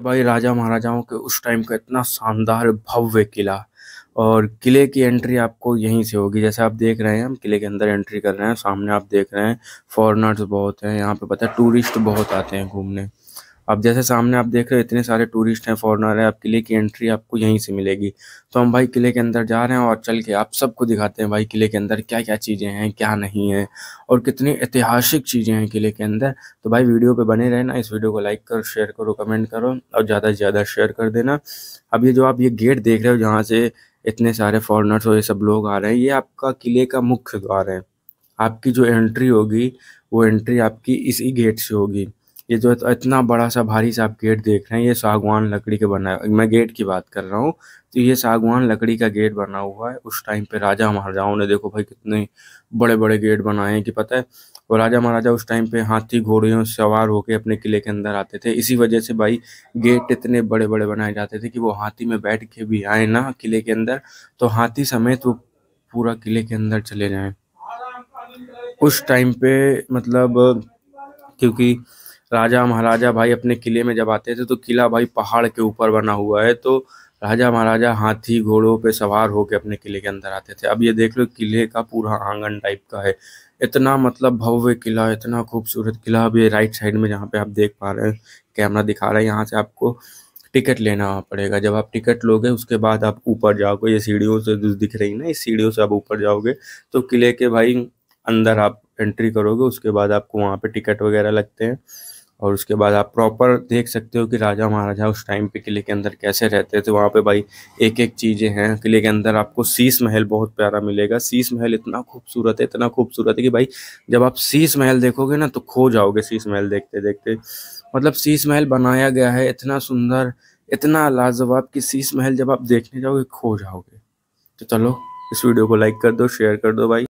तो भाई राजा महाराजाओं के उस टाइम का इतना शानदार भव्य किला और किले की एंट्री आपको यहीं से होगी जैसे आप देख रहे हैं हम किले के अंदर एंट्री कर रहे हैं सामने आप देख रहे हैं फॉरनर्स बहुत हैं यहाँ पे पता है टूरिस्ट बहुत आते हैं घूमने अब जैसे सामने आप देख रहे हो इतने सारे टूरिस्ट हैं फॉरनर हैं आप किले की एंट्री आपको यहीं से मिलेगी तो हम भाई किले के अंदर जा रहे हैं और चल के आप सबको दिखाते हैं भाई किले के अंदर क्या क्या चीज़ें हैं क्या नहीं है और कितनी ऐतिहासिक चीज़ें हैं किले के अंदर तो भाई वीडियो पर बने रहना इस वीडियो को लाइक करो शेयर करो कमेंट करो और ज़्यादा से ज़्यादा शेयर कर देना अब ये जो आप ये गेट देख रहे हो जहाँ से इतने सारे फॉरनर्स और ये सब लोग आ रहे हैं ये आपका किले का मुख्य द्वार है आपकी जो एंट्री होगी वो एंट्री आपकी इसी गेट से होगी ये जो तो इतना बड़ा सा भारी सा आप गेट देख रहे हैं ये सागवान लकड़ी के बना मैं गेट की बात कर रहा हूँ तो ये सागवान लकड़ी का गेट बना हुआ है उस टाइम पे राजा महाराजाओं ने देखो भाई कितने बड़े बड़े गेट बनाए हैं कि पता है और राजा महाराजा उस टाइम पे हाथी घोड़ियों सवार होके अपने किले के अंदर आते थे इसी वजह से भाई गेट इतने बड़े बड़े बनाए जाते थे कि वो हाथी में बैठ के भी आए ना किले के अंदर तो हाथी समेत वो पूरा किले के अंदर चले जाए उस टाइम पे मतलब क्योंकि राजा महाराजा भाई अपने किले में जब आते थे तो किला भाई पहाड़ के ऊपर बना हुआ है तो राजा महाराजा हाथी घोड़ों पे सवार होकर अपने किले के अंदर आते थे अब ये देख लो किले का पूरा आंगन टाइप का है इतना मतलब भव्य किला इतना खूबसूरत किला अब ये राइट साइड में जहाँ पे आप देख पा रहे हैं कैमरा दिखा रहा है यहाँ से आपको टिकट लेना पड़ेगा जब आप टिकट लोगे उसके बाद आप ऊपर जाओगे ये सीढ़ियों से दिख रही ना इस सीढ़ियों से आप ऊपर जाओगे तो किले के भाई अंदर आप एंट्री करोगे उसके बाद आपको वहाँ पे टिकट वगैरह लगते हैं और उसके बाद आप प्रॉपर देख सकते हो कि राजा महाराजा उस टाइम पे किले के अंदर कैसे रहते थे वहाँ पे भाई एक एक चीज़ें हैं किले के अंदर आपको शीश महल बहुत प्यारा मिलेगा शीश महल इतना खूबसूरत है इतना खूबसूरत है कि भाई जब आप शीश महल देखोगे ना तो खो जाओगे शीश महल देखते देखते मतलब शीश महल बनाया गया है इतना सुंदर इतना लाजवाब कि शीश महल जब आप देखने जाओगे खो जाओगे तो चलो इस वीडियो को लाइक कर दो शेयर कर दो भाई